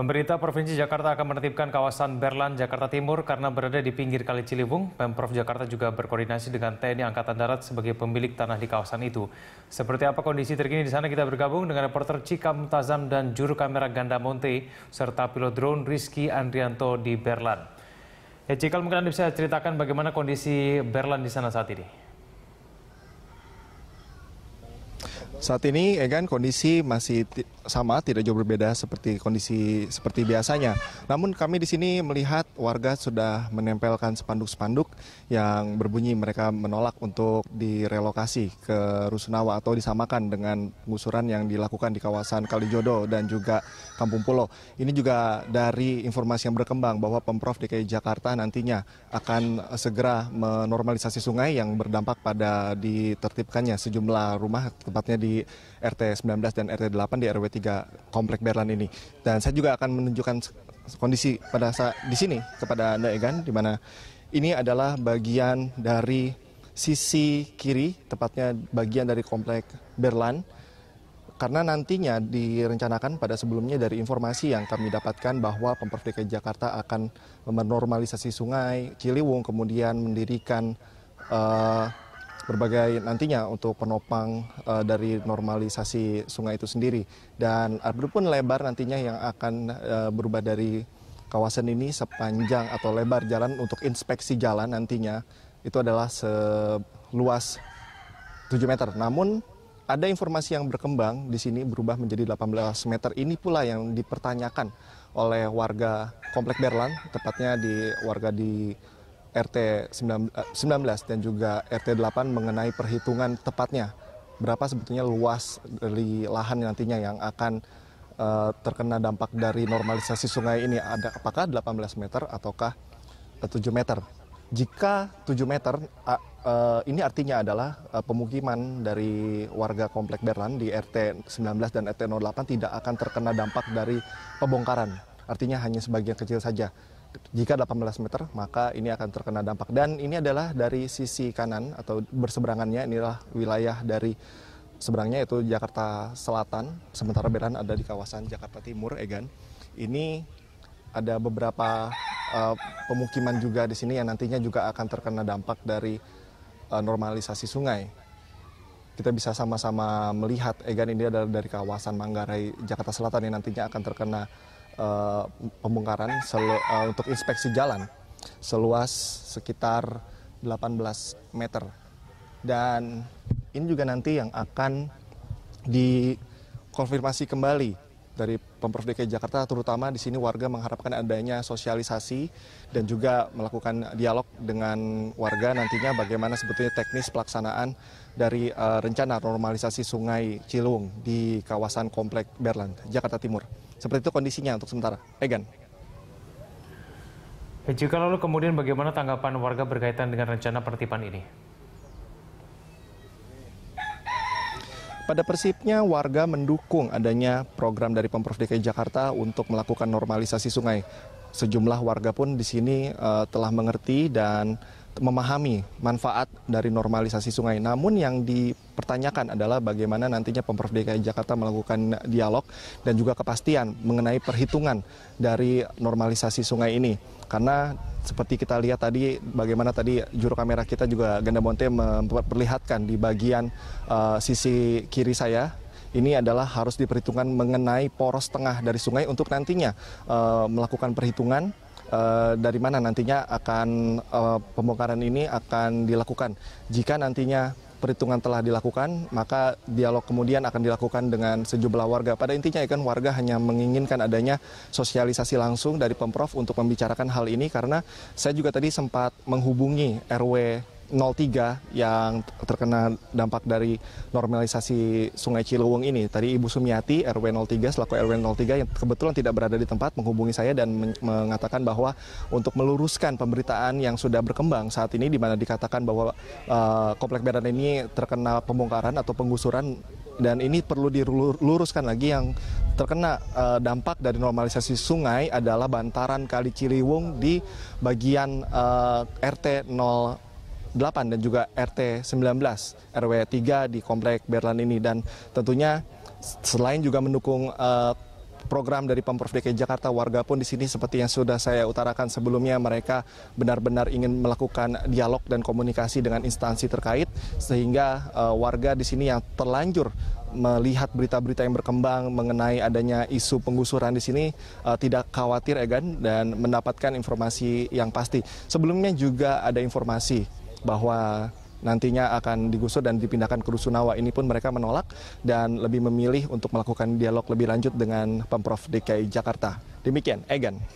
Pemerintah Provinsi Jakarta akan menertibkan kawasan Berlan, Jakarta Timur karena berada di pinggir Kali Ciliwung. Pemprov Jakarta juga berkoordinasi dengan TNI Angkatan Darat sebagai pemilik tanah di kawasan itu. Seperti apa kondisi terkini di sana kita bergabung dengan reporter Cika Mutazam dan juru kamera Ganda Monte serta pilot drone Rizky Andrianto di Berlan. Ya Cika, mungkin Anda bisa ceritakan bagaimana kondisi Berlan di sana saat ini? Saat ini, Egan, kondisi masih sama, tidak jauh berbeda seperti kondisi seperti biasanya. Namun kami di sini melihat warga sudah menempelkan spanduk-spanduk yang berbunyi mereka menolak untuk direlokasi ke Rusunawa atau disamakan dengan pengusuran yang dilakukan di kawasan Kalijodo dan juga Kampung Pulau. Ini juga dari informasi yang berkembang bahwa Pemprov DKI Jakarta nantinya akan segera menormalisasi sungai yang berdampak pada ditertibkannya sejumlah rumah tepatnya di RT 19 dan RT 8 di RW tiga komplek Berlan ini. Dan saya juga akan menunjukkan kondisi pada saat di sini kepada Anda Egan di mana ini adalah bagian dari sisi kiri tepatnya bagian dari komplek Berlan karena nantinya direncanakan pada sebelumnya dari informasi yang kami dapatkan bahwa Pemprov DKI Jakarta akan menormalisasi sungai Ciliwung kemudian mendirikan uh, berbagai nantinya untuk penopang uh, dari normalisasi sungai itu sendiri. Dan ada pun lebar nantinya yang akan uh, berubah dari kawasan ini sepanjang atau lebar jalan untuk inspeksi jalan nantinya itu adalah seluas 7 meter. Namun ada informasi yang berkembang di sini berubah menjadi 18 meter. Ini pula yang dipertanyakan oleh warga Komplek Berlan, tepatnya di warga di RT 19 eh, dan juga RT 8 mengenai perhitungan tepatnya berapa sebetulnya luas dari lahan nantinya yang akan uh, terkena dampak dari normalisasi sungai ini ada apakah 18 meter ataukah 7 eh, meter jika 7 meter uh, uh, ini artinya adalah uh, pemukiman dari warga komplek Berlan di RT 19 dan RT 08 tidak akan terkena dampak dari pembongkaran artinya hanya sebagian kecil saja jika 18 meter maka ini akan terkena dampak dan ini adalah dari sisi kanan atau berseberangannya inilah wilayah dari seberangnya yaitu Jakarta Selatan sementara Beran ada di kawasan Jakarta Timur Egan ini ada beberapa uh, pemukiman juga di sini yang nantinya juga akan terkena dampak dari uh, normalisasi sungai kita bisa sama-sama melihat Egan ini adalah dari kawasan Manggarai Jakarta Selatan yang nantinya akan terkena Eh, pembongkaran pembongkaran uh, eh, untuk inspeksi jalan seluas sekitar 18 meter. Dan ini juga nanti yang akan dikonfirmasi kembali dari Pemprov DKI Jakarta terutama di sini warga mengharapkan adanya sosialisasi dan juga melakukan dialog dengan warga nantinya bagaimana sebetulnya teknis pelaksanaan dari uh, rencana normalisasi Sungai Ciliwung di kawasan Komplek Berland, Jakarta Timur. Seperti itu kondisinya untuk sementara. Egan. Eh, Jika lalu kemudian bagaimana tanggapan warga berkaitan dengan rencana penertiban ini? Pada prinsipnya warga mendukung adanya program dari Pemprov DKI Jakarta untuk melakukan normalisasi sungai. Sejumlah warga pun di sini uh, telah mengerti dan memahami manfaat dari normalisasi sungai. Namun yang dipertanyakan adalah bagaimana nantinya Pemprov DKI Jakarta melakukan dialog dan juga kepastian mengenai perhitungan dari normalisasi sungai ini. Karena seperti kita lihat tadi bagaimana tadi juru kamera kita juga Ganda Monte memperlihatkan di bagian uh, sisi kiri saya ini adalah harus diperhitungkan mengenai poros tengah dari sungai untuk nantinya uh, melakukan perhitungan Eh, dari mana nantinya akan eh, pembongkaran ini akan dilakukan. Jika nantinya perhitungan telah dilakukan, maka dialog kemudian akan dilakukan dengan sejumlah warga. Pada intinya ya kan warga hanya menginginkan adanya sosialisasi langsung dari Pemprov untuk membicarakan hal ini karena saya juga tadi sempat menghubungi RW 03 yang terkena dampak dari normalisasi Sungai Ciliwung ini. Tadi Ibu Sumiati RW 03 selaku RW 03 yang kebetulan tidak berada di tempat menghubungi saya dan mengatakan bahwa untuk meluruskan pemberitaan yang sudah berkembang saat ini di mana dikatakan bahwa uh, Komplek Medan ini terkena pembongkaran atau penggusuran dan ini perlu diluruskan lagi yang terkena uh, dampak dari normalisasi sungai adalah bantaran Kali Ciliwung di bagian uh, eh, RT 0 8 dan juga RT 19 RW 3 di Komplek Berlan ini dan tentunya selain juga mendukung uh, program dari Pemprov DKI Jakarta warga pun di sini seperti yang sudah saya utarakan sebelumnya mereka benar-benar ingin melakukan dialog dan komunikasi dengan instansi terkait sehingga uh, warga di sini yang terlanjur melihat berita-berita yang berkembang mengenai adanya isu penggusuran di sini uh, tidak khawatir Egan dan mendapatkan informasi yang pasti. Sebelumnya juga ada informasi bahwa nantinya akan digusur dan dipindahkan ke Rusunawa ini pun mereka menolak dan lebih memilih untuk melakukan dialog lebih lanjut dengan Pemprov DKI Jakarta. Demikian, Egan.